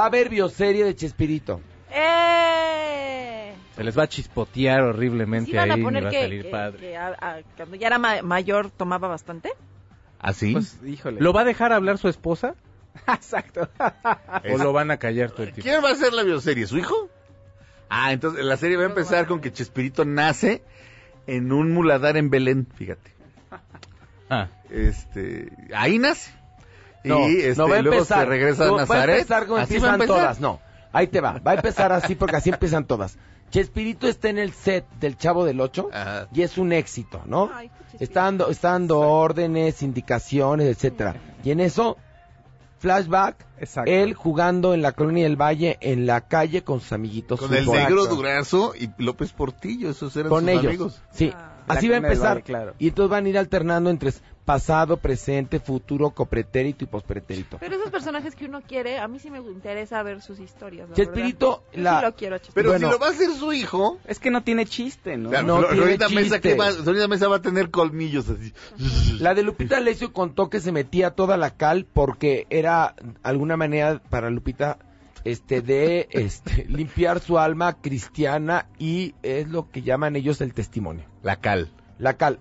Va a haber bioserie de Chespirito. ¡Eh! Se les va a chispotear horriblemente ahí, a cuando ya era mayor tomaba bastante. ¿Así? ¿Ah, pues, híjole. ¿Lo va a dejar hablar su esposa? Exacto. ¿O lo van a callar todo el tiempo? ¿Quién va a hacer la bioserie? ¿Su hijo? Ah, entonces la serie va a empezar con que Chespirito nace en un muladar en Belén, fíjate. Ah, Este, ahí nace y este, luego se regresa a Nazaret. Va a empezar así empiezan todas, no. Ahí te va, va a empezar así porque así empiezan todas. Chespirito está en el set del Chavo del Ocho y es un éxito, ¿no? está dando, está dando órdenes, indicaciones, etcétera. Y en eso, flashback, él jugando en la colonia del Valle, en la calle con sus amiguitos. Con el negro Durazo y López Portillo, esos eran con ellos, Sí, ah. Así va a empezar. claro. Y entonces van a ir alternando entre pasado, presente, futuro, copretérito y pospretérito. Pero esos personajes que uno quiere, a mí sí me interesa ver sus historias. ¿no? lo quiero, Pero si lo va a hacer su hijo. Es que no tiene chiste, ¿no? va, Mesa va a tener colmillos así. La de Lupita Lesio contó que se metía toda la cal porque era alguna manera para Lupita este de este, limpiar su alma cristiana y es lo que llaman ellos el testimonio. La cal. La cal.